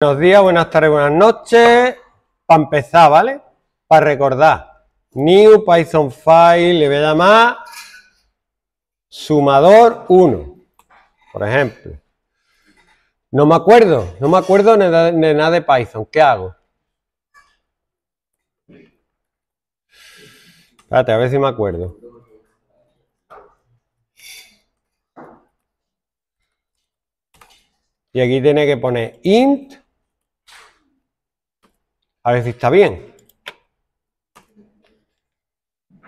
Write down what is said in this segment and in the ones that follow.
Buenos días, buenas tardes, buenas noches. Para empezar, ¿vale? Para recordar, new Python file le voy a llamar sumador 1, por ejemplo. No me acuerdo, no me acuerdo de nada de Python. ¿Qué hago? Espérate, a ver si me acuerdo. Y aquí tiene que poner int a ver si está bien.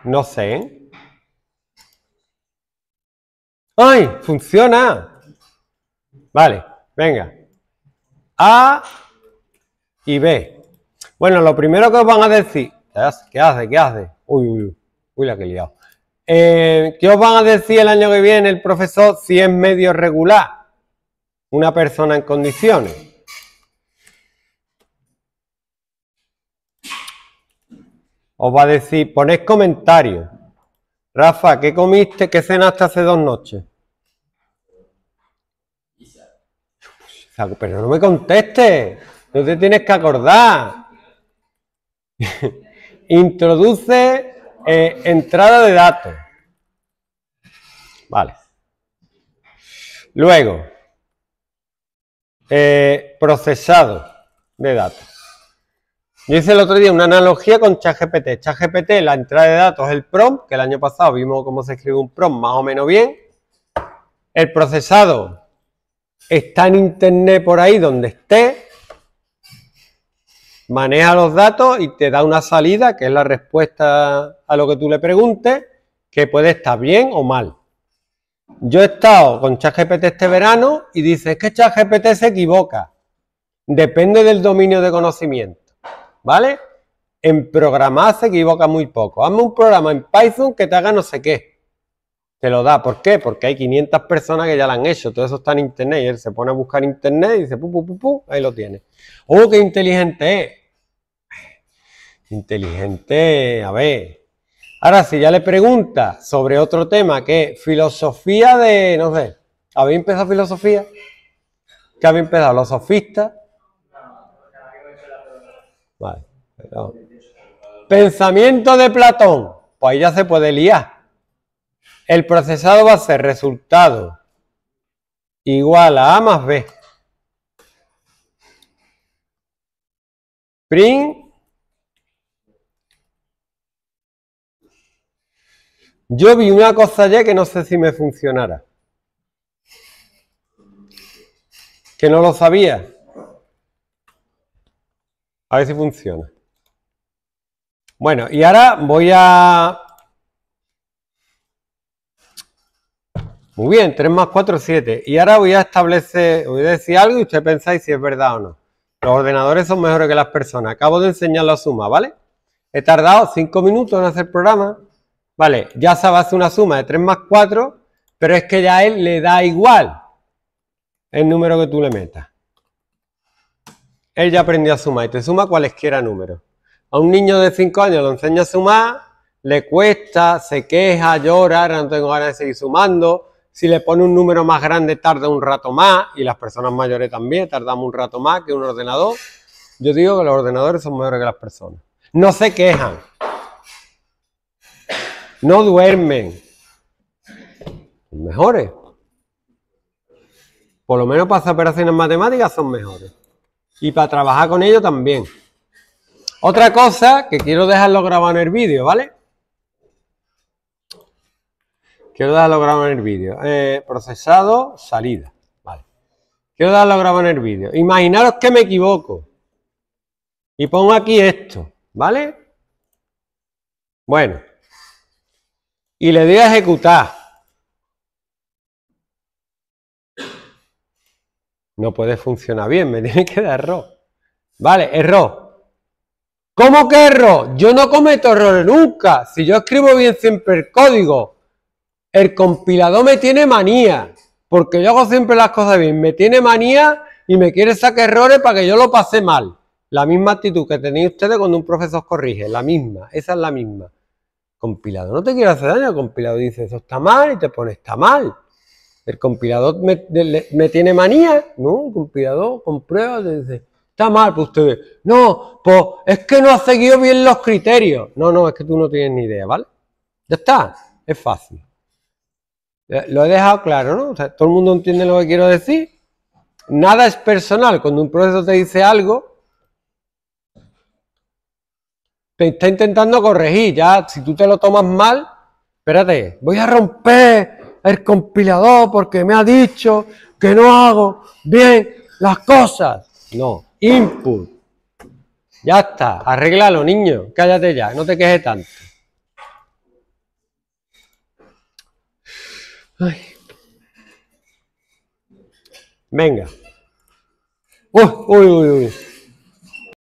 No sé. ¿eh? ¡Ay! ¡Funciona! Vale, venga. A y B. Bueno, lo primero que os van a decir... ¿Qué hace? ¿Qué hace? Uy, uy, uy, la que he liado. Eh, ¿Qué os van a decir el año que viene el profesor si es medio regular? Una persona en condiciones. os va a decir, poned comentarios. Rafa, ¿qué comiste? ¿Qué cenaste hace dos noches? Pero no me conteste. no te tienes que acordar. Introduce eh, entrada de datos. Vale. Luego, eh, procesado de datos. Yo el otro día una analogía con ChatGPT. ChatGPT, la entrada de datos, el prompt, que el año pasado vimos cómo se escribe un prompt más o menos bien. El procesado está en internet por ahí donde esté, maneja los datos y te da una salida, que es la respuesta a lo que tú le preguntes, que puede estar bien o mal. Yo he estado con ChatGPT este verano y dice, es que ChatGPT se equivoca. Depende del dominio de conocimiento. ¿vale? En programar se equivoca muy poco. Hazme un programa en Python que te haga no sé qué. Te lo da. ¿Por qué? Porque hay 500 personas que ya lo han hecho. Todo eso está en internet. Y él se pone a buscar internet y dice, pu, pu, pu, ahí lo tiene. ¡Oh, qué inteligente es! Inteligente, a ver. Ahora, si ya le pregunta sobre otro tema que filosofía de, no sé, había empezado filosofía, qué había empezado los sofistas, Pensamiento de Platón. Pues ahí ya se puede liar. El procesado va a ser resultado igual a A más B. Print. Yo vi una cosa ya que no sé si me funcionara Que no lo sabía. A ver si funciona. Bueno, y ahora voy a... Muy bien, 3 más 4, 7. Y ahora voy a establecer, voy a decir algo y ustedes pensáis si es verdad o no. Los ordenadores son mejores que las personas. Acabo de enseñar la suma, ¿vale? He tardado 5 minutos en hacer programa. Vale, ya se hacer una suma de 3 más 4, pero es que ya a él le da igual el número que tú le metas. Él ya aprendió a sumar y te suma cualesquiera número. A un niño de 5 años lo enseña a sumar, le cuesta, se queja, llora, no tengo ganas de seguir sumando. Si le pone un número más grande tarda un rato más y las personas mayores también tardamos un rato más que un ordenador. Yo digo que los ordenadores son mejores que las personas. No se quejan. No duermen. Son mejores. Por lo menos para las operaciones matemáticas son mejores y para trabajar con ello también. Otra cosa que quiero dejarlo grabado en el vídeo, ¿vale? Quiero dejarlo grabado en el vídeo. Eh, procesado, salida. Vale. Quiero dejarlo grabado en el vídeo. Imaginaros que me equivoco. Y pongo aquí esto, ¿vale? Bueno. Y le doy a ejecutar. No puede funcionar bien, me tiene que dar error. Vale, error. ¿Cómo que error? Yo no cometo errores nunca. Si yo escribo bien siempre el código, el compilador me tiene manía. Porque yo hago siempre las cosas bien. Me tiene manía y me quiere sacar errores para que yo lo pase mal. La misma actitud que tenéis ustedes cuando un profesor corrige. La misma. Esa es la misma. Compilado. No te quiero hacer daño. El compilador dice, eso está mal y te pone, está mal. El compilador me, tiene manía, ¿no? El compilador comprueba, dice, está mal, pues usted, no, pues es que no ha seguido bien los criterios. No, no, es que tú no tienes ni idea, ¿vale? Ya está, es fácil. Lo he dejado claro, ¿no? todo el mundo entiende lo que quiero decir. Nada es personal. Cuando un proceso te dice algo, te está intentando corregir. Ya, si tú te lo tomas mal, espérate, voy a romper el compilador porque me ha dicho que no hago bien las cosas. No, input. Ya está, arréglalo, niño. Cállate ya, no te quejes tanto. Venga. Uy, uy, uy, uy.